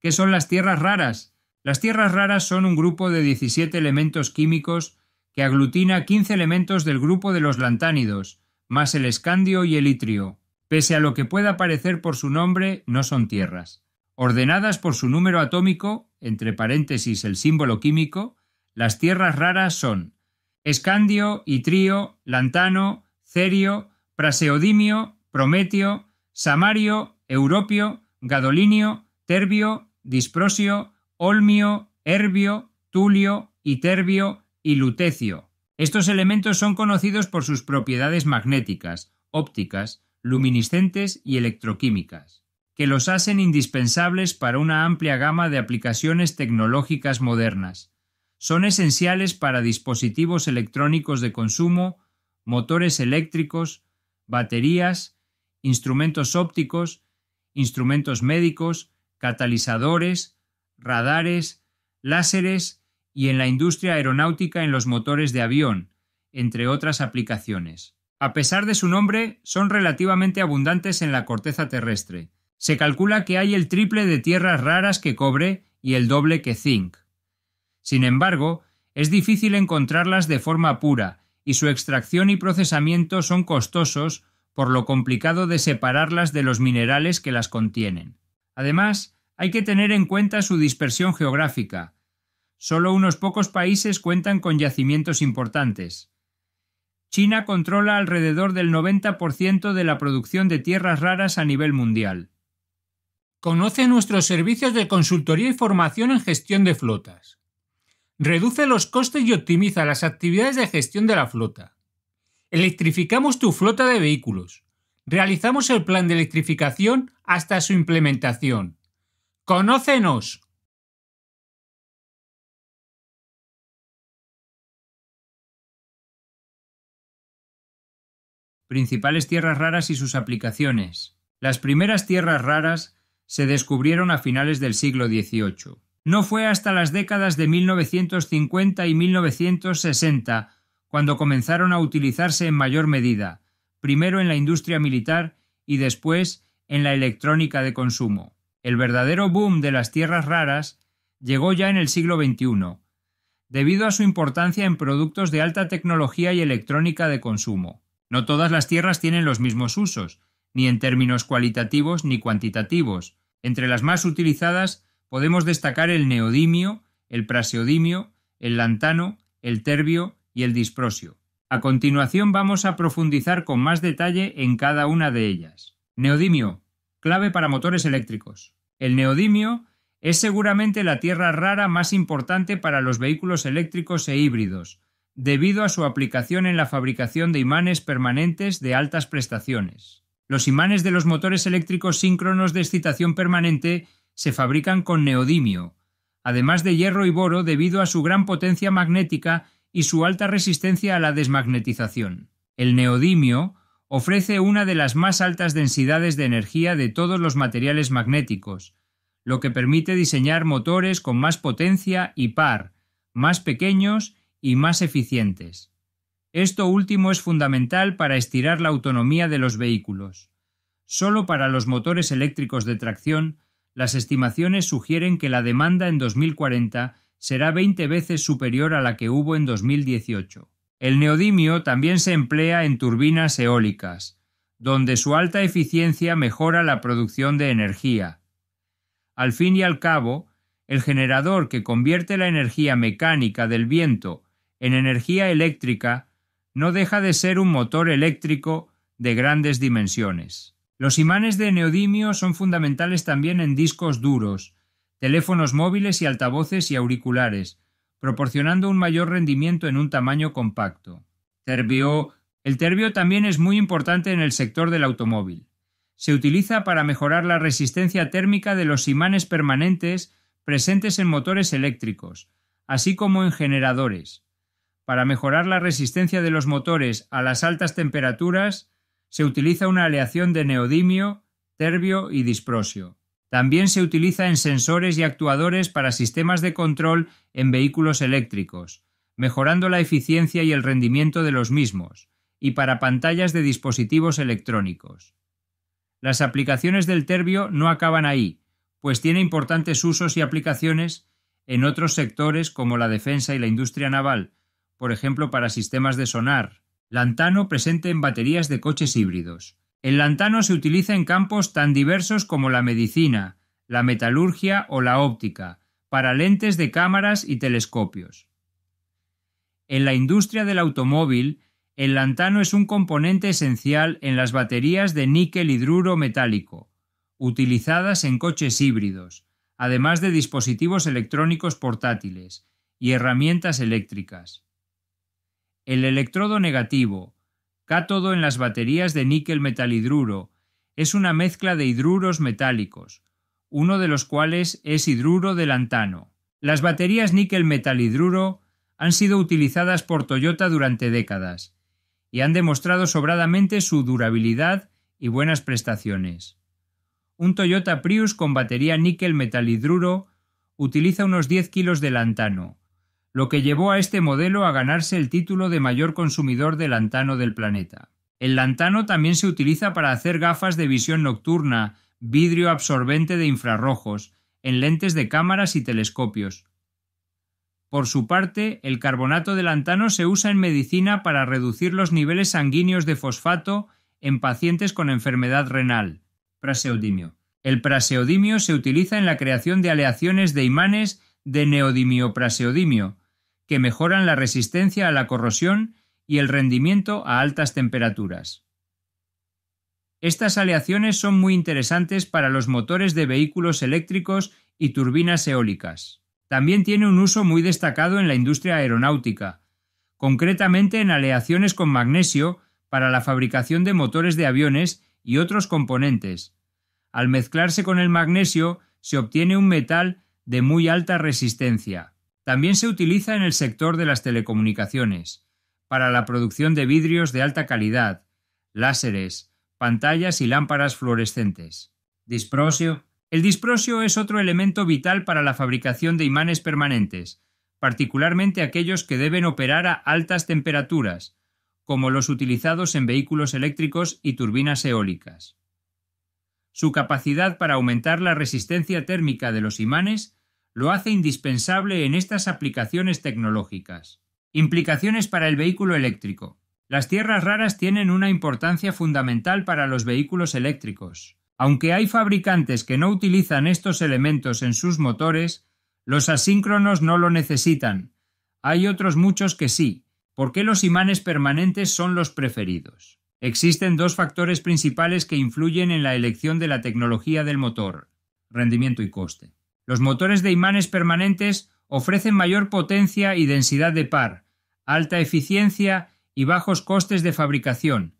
¿Qué son las tierras raras? Las tierras raras son un grupo de 17 elementos químicos que aglutina 15 elementos del grupo de los lantánidos, más el escandio y el itrio. Pese a lo que pueda parecer por su nombre, no son tierras. Ordenadas por su número atómico, entre paréntesis el símbolo químico, las tierras raras son escandio, itrio, lantano, cerio, praseodimio, prometio, samario, europio, gadolinio, terbio, Disprosio, Olmio, Herbio, Tulio, Iterbio y Lutecio. Estos elementos son conocidos por sus propiedades magnéticas, ópticas, luminiscentes y electroquímicas, que los hacen indispensables para una amplia gama de aplicaciones tecnológicas modernas. Son esenciales para dispositivos electrónicos de consumo, motores eléctricos, baterías, instrumentos ópticos, instrumentos médicos, catalizadores, radares, láseres y en la industria aeronáutica en los motores de avión, entre otras aplicaciones. A pesar de su nombre, son relativamente abundantes en la corteza terrestre. Se calcula que hay el triple de tierras raras que cobre y el doble que zinc. Sin embargo, es difícil encontrarlas de forma pura, y su extracción y procesamiento son costosos por lo complicado de separarlas de los minerales que las contienen. Además, hay que tener en cuenta su dispersión geográfica. Solo unos pocos países cuentan con yacimientos importantes. China controla alrededor del 90% de la producción de tierras raras a nivel mundial. Conoce nuestros servicios de consultoría y formación en gestión de flotas. Reduce los costes y optimiza las actividades de gestión de la flota. Electrificamos tu flota de vehículos realizamos el plan de electrificación hasta su implementación. ¡Conócenos! Principales tierras raras y sus aplicaciones. Las primeras tierras raras se descubrieron a finales del siglo XVIII. No fue hasta las décadas de 1950 y 1960 cuando comenzaron a utilizarse en mayor medida, primero en la industria militar y después en la electrónica de consumo. El verdadero boom de las tierras raras llegó ya en el siglo XXI, debido a su importancia en productos de alta tecnología y electrónica de consumo. No todas las tierras tienen los mismos usos, ni en términos cualitativos ni cuantitativos. Entre las más utilizadas podemos destacar el neodimio, el praseodimio, el lantano, el terbio y el disprosio. A continuación vamos a profundizar con más detalle en cada una de ellas. Neodimio, clave para motores eléctricos. El neodimio es seguramente la tierra rara más importante para los vehículos eléctricos e híbridos, debido a su aplicación en la fabricación de imanes permanentes de altas prestaciones. Los imanes de los motores eléctricos síncronos de excitación permanente se fabrican con neodimio, además de hierro y boro debido a su gran potencia magnética y su alta resistencia a la desmagnetización. El neodimio ofrece una de las más altas densidades de energía de todos los materiales magnéticos, lo que permite diseñar motores con más potencia y par, más pequeños y más eficientes. Esto último es fundamental para estirar la autonomía de los vehículos. Solo para los motores eléctricos de tracción, las estimaciones sugieren que la demanda en 2040 será 20 veces superior a la que hubo en 2018. El neodimio también se emplea en turbinas eólicas, donde su alta eficiencia mejora la producción de energía. Al fin y al cabo, el generador que convierte la energía mecánica del viento en energía eléctrica no deja de ser un motor eléctrico de grandes dimensiones. Los imanes de neodimio son fundamentales también en discos duros, teléfonos móviles y altavoces y auriculares, proporcionando un mayor rendimiento en un tamaño compacto. Terbio. El terbio también es muy importante en el sector del automóvil. Se utiliza para mejorar la resistencia térmica de los imanes permanentes presentes en motores eléctricos, así como en generadores. Para mejorar la resistencia de los motores a las altas temperaturas, se utiliza una aleación de neodimio, terbio y disprosio. También se utiliza en sensores y actuadores para sistemas de control en vehículos eléctricos, mejorando la eficiencia y el rendimiento de los mismos, y para pantallas de dispositivos electrónicos. Las aplicaciones del terbio no acaban ahí, pues tiene importantes usos y aplicaciones en otros sectores como la defensa y la industria naval, por ejemplo para sistemas de sonar, lantano presente en baterías de coches híbridos. El lantano se utiliza en campos tan diversos como la medicina, la metalurgia o la óptica, para lentes de cámaras y telescopios. En la industria del automóvil, el lantano es un componente esencial en las baterías de níquel hidruro metálico, utilizadas en coches híbridos, además de dispositivos electrónicos portátiles y herramientas eléctricas. El electrodo negativo, Cátodo en las baterías de níquel metalhidruro. Es una mezcla de hidruros metálicos, uno de los cuales es hidruro de lantano. Las baterías níquel metalhidruro han sido utilizadas por Toyota durante décadas y han demostrado sobradamente su durabilidad y buenas prestaciones. Un Toyota Prius con batería níquel metalhidruro utiliza unos 10 kilos de lantano, lo que llevó a este modelo a ganarse el título de mayor consumidor de lantano del planeta. El lantano también se utiliza para hacer gafas de visión nocturna, vidrio absorbente de infrarrojos, en lentes de cámaras y telescopios. Por su parte, el carbonato de lantano se usa en medicina para reducir los niveles sanguíneos de fosfato en pacientes con enfermedad renal. Praseodimio. El praseodimio se utiliza en la creación de aleaciones de imanes de neodimio-praseodimio, que mejoran la resistencia a la corrosión y el rendimiento a altas temperaturas. Estas aleaciones son muy interesantes para los motores de vehículos eléctricos y turbinas eólicas. También tiene un uso muy destacado en la industria aeronáutica, concretamente en aleaciones con magnesio para la fabricación de motores de aviones y otros componentes. Al mezclarse con el magnesio se obtiene un metal de muy alta resistencia. También se utiliza en el sector de las telecomunicaciones, para la producción de vidrios de alta calidad, láseres, pantallas y lámparas fluorescentes. Disprosio. El disprosio es otro elemento vital para la fabricación de imanes permanentes, particularmente aquellos que deben operar a altas temperaturas, como los utilizados en vehículos eléctricos y turbinas eólicas. Su capacidad para aumentar la resistencia térmica de los imanes lo hace indispensable en estas aplicaciones tecnológicas. Implicaciones para el vehículo eléctrico. Las tierras raras tienen una importancia fundamental para los vehículos eléctricos. Aunque hay fabricantes que no utilizan estos elementos en sus motores, los asíncronos no lo necesitan. Hay otros muchos que sí. porque los imanes permanentes son los preferidos? Existen dos factores principales que influyen en la elección de la tecnología del motor rendimiento y coste. Los motores de imanes permanentes ofrecen mayor potencia y densidad de par, alta eficiencia y bajos costes de fabricación.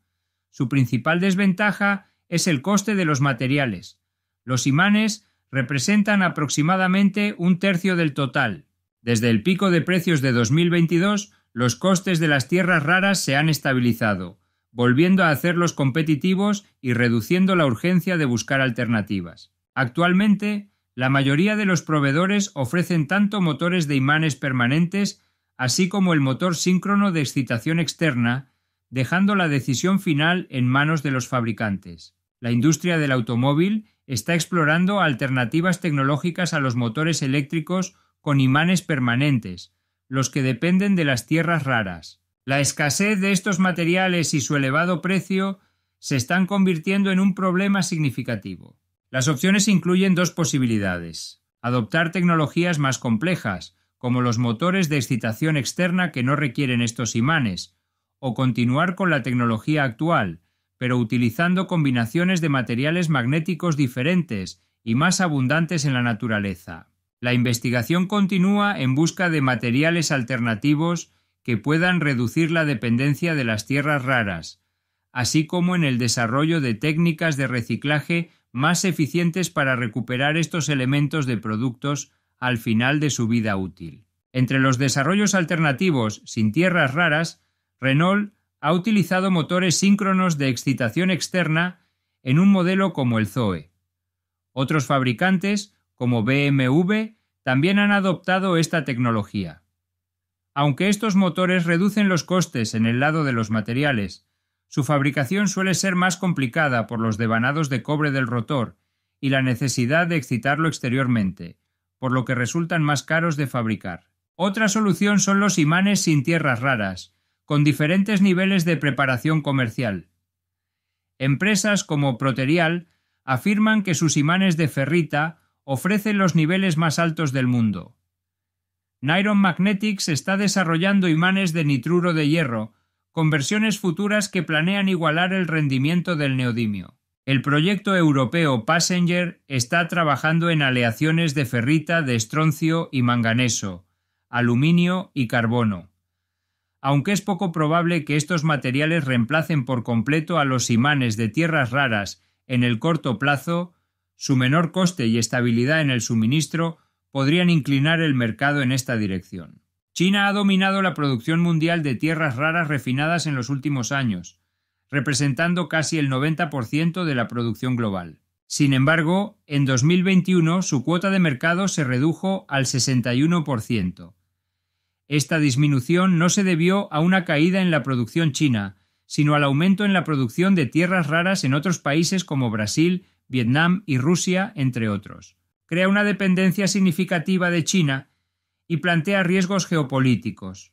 Su principal desventaja es el coste de los materiales. Los imanes representan aproximadamente un tercio del total. Desde el pico de precios de 2022, los costes de las tierras raras se han estabilizado, volviendo a hacerlos competitivos y reduciendo la urgencia de buscar alternativas. Actualmente, la mayoría de los proveedores ofrecen tanto motores de imanes permanentes así como el motor síncrono de excitación externa, dejando la decisión final en manos de los fabricantes. La industria del automóvil está explorando alternativas tecnológicas a los motores eléctricos con imanes permanentes, los que dependen de las tierras raras. La escasez de estos materiales y su elevado precio se están convirtiendo en un problema significativo. Las opciones incluyen dos posibilidades. Adoptar tecnologías más complejas, como los motores de excitación externa que no requieren estos imanes, o continuar con la tecnología actual, pero utilizando combinaciones de materiales magnéticos diferentes y más abundantes en la naturaleza. La investigación continúa en busca de materiales alternativos que puedan reducir la dependencia de las tierras raras, así como en el desarrollo de técnicas de reciclaje más eficientes para recuperar estos elementos de productos al final de su vida útil. Entre los desarrollos alternativos sin tierras raras, Renault ha utilizado motores síncronos de excitación externa en un modelo como el Zoe. Otros fabricantes, como BMW, también han adoptado esta tecnología. Aunque estos motores reducen los costes en el lado de los materiales su fabricación suele ser más complicada por los devanados de cobre del rotor y la necesidad de excitarlo exteriormente, por lo que resultan más caros de fabricar. Otra solución son los imanes sin tierras raras, con diferentes niveles de preparación comercial. Empresas como Proterial afirman que sus imanes de ferrita ofrecen los niveles más altos del mundo. Niron Magnetics está desarrollando imanes de nitruro de hierro conversiones futuras que planean igualar el rendimiento del neodimio. El proyecto europeo Passenger está trabajando en aleaciones de ferrita de estroncio y manganeso, aluminio y carbono. Aunque es poco probable que estos materiales reemplacen por completo a los imanes de tierras raras en el corto plazo, su menor coste y estabilidad en el suministro podrían inclinar el mercado en esta dirección. China ha dominado la producción mundial de tierras raras refinadas en los últimos años, representando casi el 90% de la producción global. Sin embargo, en 2021 su cuota de mercado se redujo al 61%. Esta disminución no se debió a una caída en la producción china, sino al aumento en la producción de tierras raras en otros países como Brasil, Vietnam y Rusia, entre otros. Crea una dependencia significativa de China y plantea riesgos geopolíticos.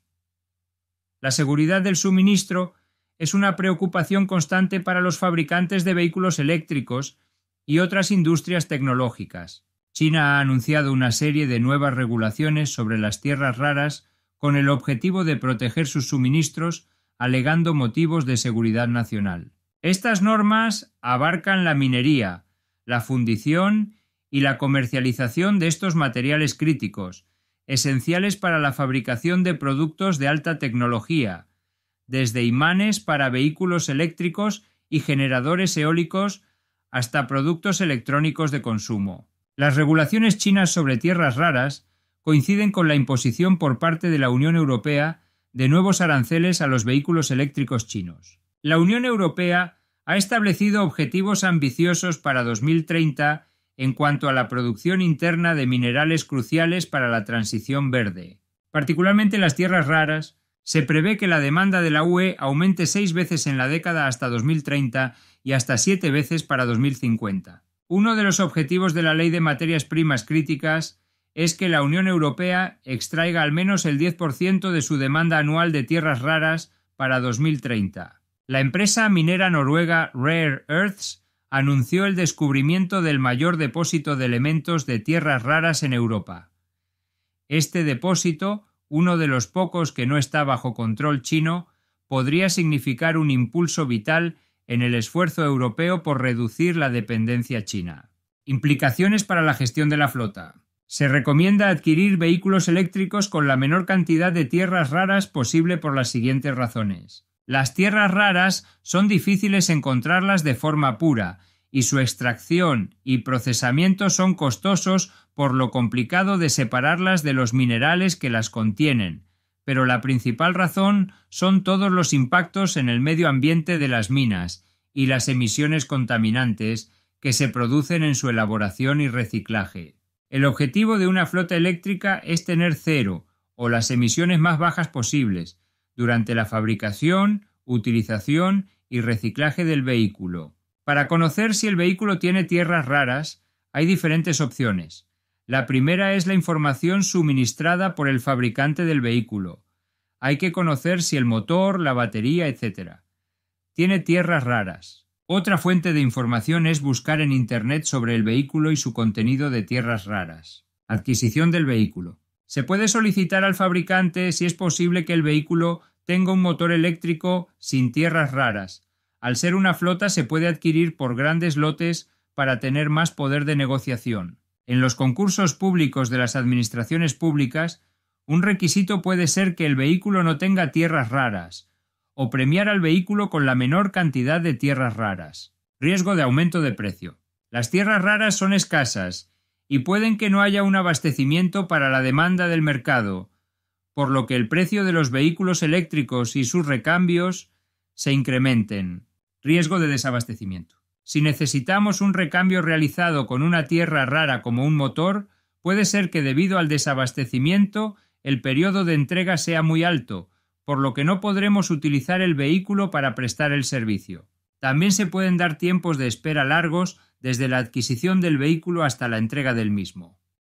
La seguridad del suministro es una preocupación constante para los fabricantes de vehículos eléctricos y otras industrias tecnológicas. China ha anunciado una serie de nuevas regulaciones sobre las tierras raras con el objetivo de proteger sus suministros alegando motivos de seguridad nacional. Estas normas abarcan la minería, la fundición y la comercialización de estos materiales críticos, esenciales para la fabricación de productos de alta tecnología, desde imanes para vehículos eléctricos y generadores eólicos hasta productos electrónicos de consumo. Las regulaciones chinas sobre tierras raras coinciden con la imposición por parte de la Unión Europea de nuevos aranceles a los vehículos eléctricos chinos. La Unión Europea ha establecido objetivos ambiciosos para 2030 en cuanto a la producción interna de minerales cruciales para la transición verde. Particularmente las tierras raras, se prevé que la demanda de la UE aumente seis veces en la década hasta 2030 y hasta siete veces para 2050. Uno de los objetivos de la Ley de Materias Primas Críticas es que la Unión Europea extraiga al menos el 10% de su demanda anual de tierras raras para 2030. La empresa minera noruega Rare Earths anunció el descubrimiento del mayor depósito de elementos de tierras raras en Europa. Este depósito, uno de los pocos que no está bajo control chino, podría significar un impulso vital en el esfuerzo europeo por reducir la dependencia china. Implicaciones para la gestión de la flota. Se recomienda adquirir vehículos eléctricos con la menor cantidad de tierras raras posible por las siguientes razones. Las tierras raras son difíciles encontrarlas de forma pura, y su extracción y procesamiento son costosos por lo complicado de separarlas de los minerales que las contienen, pero la principal razón son todos los impactos en el medio ambiente de las minas y las emisiones contaminantes que se producen en su elaboración y reciclaje. El objetivo de una flota eléctrica es tener cero, o las emisiones más bajas posibles, durante la fabricación, utilización y reciclaje del vehículo. Para conocer si el vehículo tiene tierras raras, hay diferentes opciones. La primera es la información suministrada por el fabricante del vehículo. Hay que conocer si el motor, la batería, etc. Tiene tierras raras. Otra fuente de información es buscar en Internet sobre el vehículo y su contenido de tierras raras. Adquisición del vehículo. Se puede solicitar al fabricante si es posible que el vehículo tenga un motor eléctrico sin tierras raras. Al ser una flota se puede adquirir por grandes lotes para tener más poder de negociación. En los concursos públicos de las administraciones públicas, un requisito puede ser que el vehículo no tenga tierras raras, o premiar al vehículo con la menor cantidad de tierras raras. Riesgo de aumento de precio. Las tierras raras son escasas y pueden que no haya un abastecimiento para la demanda del mercado, por lo que el precio de los vehículos eléctricos y sus recambios se incrementen. Riesgo de desabastecimiento. Si necesitamos un recambio realizado con una tierra rara como un motor, puede ser que debido al desabastecimiento el periodo de entrega sea muy alto, por lo que no podremos utilizar el vehículo para prestar el servicio. También se pueden dar tiempos de espera largos desde la adquisición del vehículo hasta la entrega del mismo.